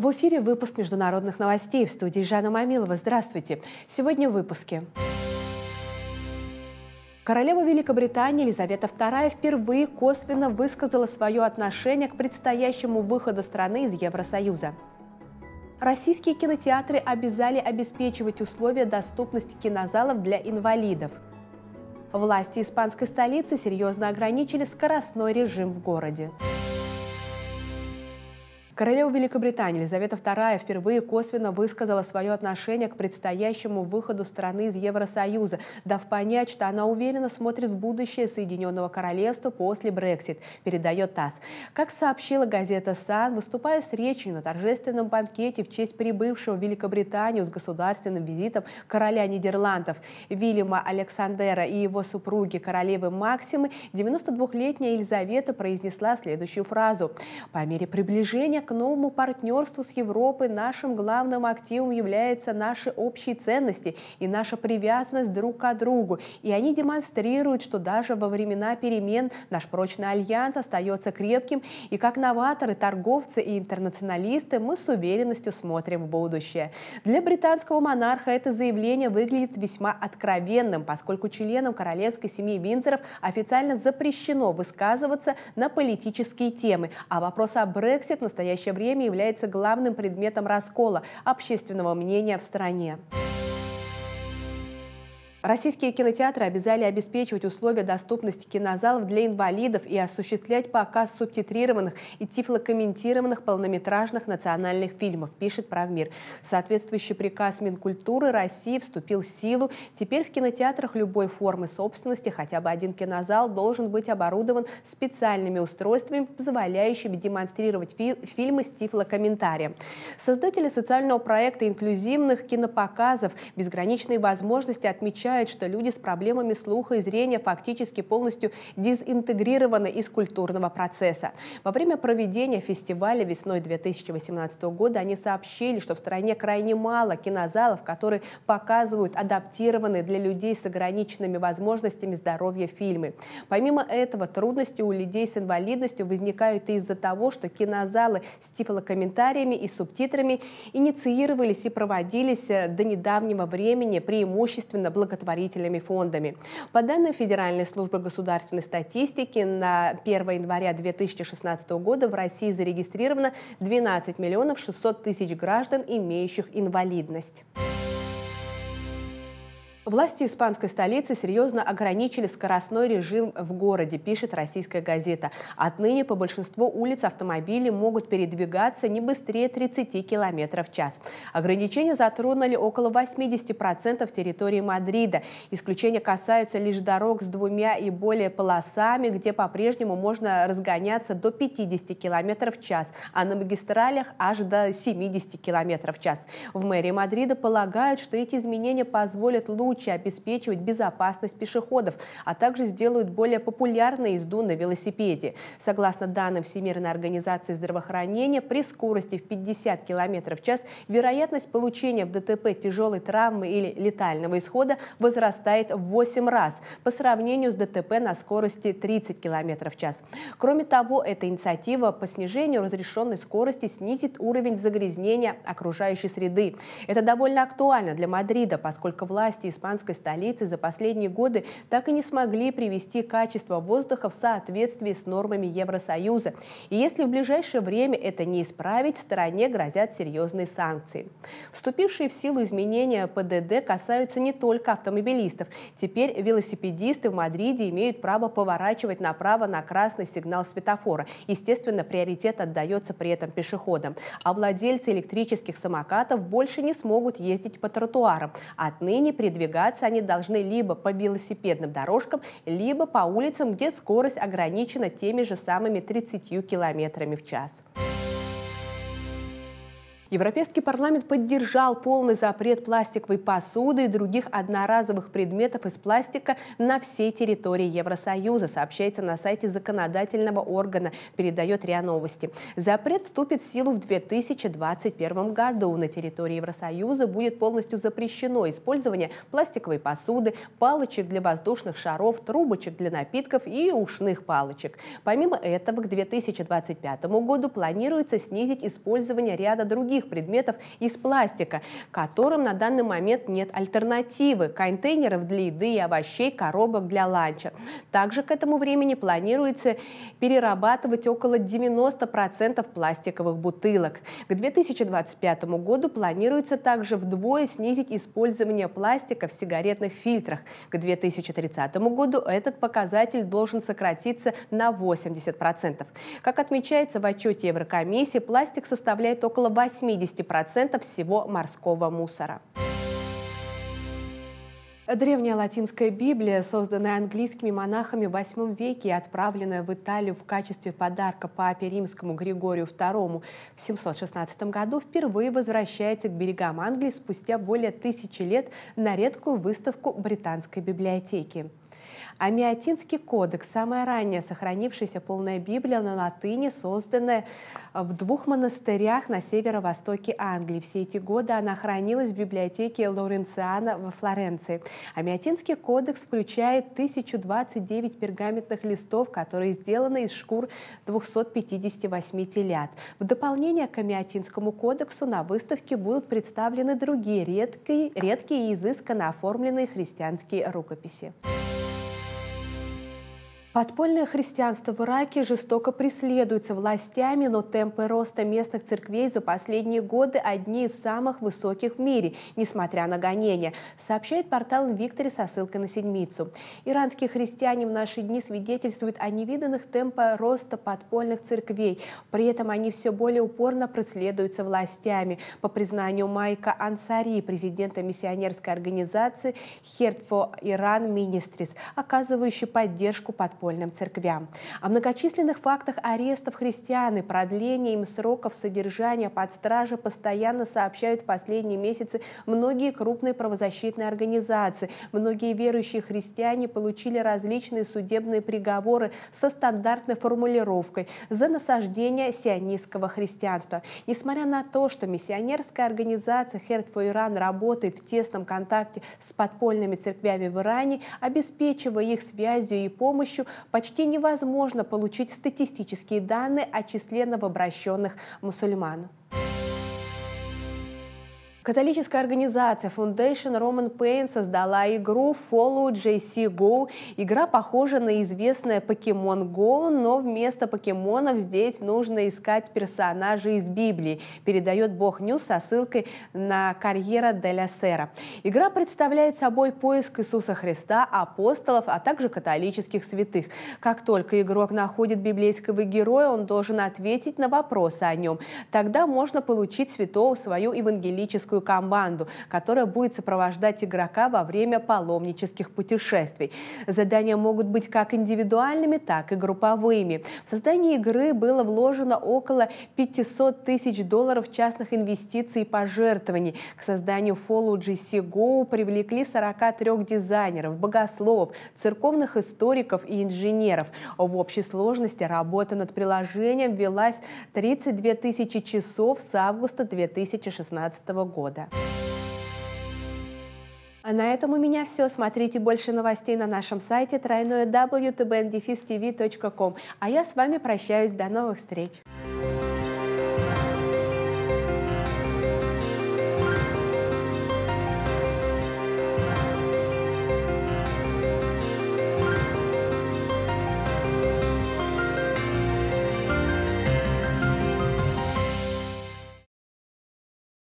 В эфире выпуск международных новостей в студии Жанна Мамилова. Здравствуйте. Сегодня в выпуске. Королева Великобритании Елизавета II впервые косвенно высказала свое отношение к предстоящему выходу страны из Евросоюза. Российские кинотеатры обязали обеспечивать условия доступности кинозалов для инвалидов. Власти испанской столицы серьезно ограничили скоростной режим в городе. Королева Великобритании Елизавета II впервые косвенно высказала свое отношение к предстоящему выходу страны из Евросоюза, дав понять, что она уверенно смотрит в будущее Соединенного Королевства после Брексит, передает ТАСС. Как сообщила газета «Сан», выступая с речью на торжественном банкете в честь прибывшего в Великобританию с государственным визитом короля Нидерландов Вильяма Александера и его супруги королевы Максимы, 92-летняя Елизавета произнесла следующую фразу. По мере приближения к к новому партнерству с Европой нашим главным активом являются наши общие ценности и наша привязанность друг к другу. И они демонстрируют, что даже во времена перемен наш прочный альянс остается крепким, и как новаторы, торговцы и интернационалисты мы с уверенностью смотрим в будущее. Для британского монарха это заявление выглядит весьма откровенным, поскольку членам королевской семьи Винзоров официально запрещено высказываться на политические темы, а вопрос о Брексит в настоящий настоящее время является главным предметом раскола общественного мнения в стране. Российские кинотеатры обязали обеспечивать условия доступности кинозалов для инвалидов и осуществлять показ субтитрированных и тифлокомментированных полнометражных национальных фильмов, пишет «Правмир». Соответствующий приказ Минкультуры России вступил в силу. Теперь в кинотеатрах любой формы собственности хотя бы один кинозал должен быть оборудован специальными устройствами, позволяющими демонстрировать фи фильмы с тифлокомментарием. Создатели социального проекта инклюзивных кинопоказов «Безграничные возможности» отмечают, отмечает, что люди с проблемами слуха и зрения фактически полностью дезинтегрированы из культурного процесса. Во время проведения фестиваля весной 2018 года они сообщили, что в стране крайне мало кинозалов, которые показывают адаптированные для людей с ограниченными возможностями здоровья фильмы. Помимо этого, трудности у людей с инвалидностью возникают и из-за того, что кинозалы с тифлокомментариями и субтитрами инициировались и проводились э, до недавнего времени преимущественно благодаря благотворительными фондами. По данным Федеральной службы государственной статистики, на 1 января 2016 года в России зарегистрировано 12 миллионов 600 тысяч граждан, имеющих инвалидность. Власти испанской столицы серьезно ограничили скоростной режим в городе, пишет российская газета. Отныне по большинству улиц автомобили могут передвигаться не быстрее 30 км в час. Ограничения затронули около 80% территории Мадрида. Исключения касаются лишь дорог с двумя и более полосами, где по-прежнему можно разгоняться до 50 км в час, а на магистралях аж до 70 км в час. В мэрии Мадрида полагают, что эти изменения позволят лучше лучше обеспечивать безопасность пешеходов, а также сделают более популярной езду на велосипеде. Согласно данным Всемирной организации здравоохранения, при скорости в 50 км в час вероятность получения в ДТП тяжелой травмы или летального исхода возрастает в 8 раз по сравнению с ДТП на скорости 30 км в час. Кроме того, эта инициатива по снижению разрешенной скорости снизит уровень загрязнения окружающей среды. Это довольно актуально для Мадрида, поскольку власти используют испанской столицы за последние годы так и не смогли привести качество воздуха в соответствии с нормами Евросоюза. И если в ближайшее время это не исправить, стране грозят серьезные санкции. Вступившие в силу изменения ПДД касаются не только автомобилистов. Теперь велосипедисты в Мадриде имеют право поворачивать направо на красный сигнал светофора. Естественно, приоритет отдается при этом пешеходам. А владельцы электрических самокатов больше не смогут ездить по тротуарам. Отныне передвигаются передвигаться они должны либо по велосипедным дорожкам, либо по улицам, где скорость ограничена теми же самыми 30 километрами в час. Европейский парламент поддержал полный запрет пластиковой посуды и других одноразовых предметов из пластика на всей территории Евросоюза, сообщается на сайте законодательного органа, передает РИА Новости. Запрет вступит в силу в 2021 году. На территории Евросоюза будет полностью запрещено использование пластиковой посуды, палочек для воздушных шаров, трубочек для напитков и ушных палочек. Помимо этого, к 2025 году планируется снизить использование ряда других других предметов из пластика, которым на данный момент нет альтернативы – контейнеров для еды и овощей, коробок для ланча. Также к этому времени планируется перерабатывать около 90% пластиковых бутылок. К 2025 году планируется также вдвое снизить использование пластика в сигаретных фильтрах. К 2030 году этот показатель должен сократиться на 80%. Как отмечается в отчете Еврокомиссии, пластик составляет около 8 80% всего морского мусора. Древняя латинская Библия, созданная английскими монахами в VIII веке и отправленная в Италию в качестве подарка папе римскому Григорию II в 716 году, впервые возвращается к берегам Англии спустя более тысячи лет на редкую выставку Британской библиотеки. Амиатинский кодекс, самая ранняя сохранившаяся полная Библия на латыни, созданная в двух монастырях на северо-востоке Англии. Все эти годы она хранилась в библиотеке Лоренциана во Флоренции. Амиатинский кодекс включает 1029 пергаментных листов, которые сделаны из шкур 258 телят. В дополнение к Амиатинскому кодексу на выставке будут представлены другие редкие, редкие и изысканно оформленные христианские рукописи. Подпольное христианство в Ираке жестоко преследуется властями, но темпы роста местных церквей за последние годы одни из самых высоких в мире, несмотря на гонения, сообщает портал «Инвикторе» со ссылкой на седмицу. Иранские христиане в наши дни свидетельствуют о невиданных темпах роста подпольных церквей. При этом они все более упорно преследуются властями. По признанию Майка Ансари, президента миссионерской организации «Хертфо Иран Министрис», оказывающей поддержку подпольным добровольным церквям. О многочисленных фактах арестов христиан и продления им сроков содержания под стражей постоянно сообщают в последние месяцы многие крупные правозащитные организации. Многие верующие христиане получили различные судебные приговоры со стандартной формулировкой за насаждение сионистского христианства. Несмотря на то, что миссионерская организация Херт Иран работает в тесном контакте с подпольными церквями в Иране, обеспечивая их связью и помощью, почти невозможно получить статистические данные о числе новообращенных мусульман. Католическая организация Foundation Roman Pain создала игру Follow JC Go. Игра похожа на известное Pokemon Go, но вместо покемонов здесь нужно искать персонажей из Библии, передает Бог Ньюс со ссылкой на карьера Деля Сера. Игра представляет собой поиск Иисуса Христа, апостолов, а также католических святых. Как только игрок находит библейского героя, он должен ответить на вопросы о нем. Тогда можно получить святого свою евангелическую туристическую команду, которая будет сопровождать игрока во время паломнических путешествий. Задания могут быть как индивидуальными, так и групповыми. В создание игры было вложено около 500 тысяч долларов частных инвестиций и пожертвований. К созданию Follow GC Go привлекли 43 дизайнеров, богословов, церковных историков и инженеров. В общей сложности работа над приложением велась 32 тысячи часов с августа 2016 года года. А на этом у меня все. Смотрите больше новостей на нашем сайте тройное www.tbndefistv.com. А я с вами прощаюсь. До новых встреч!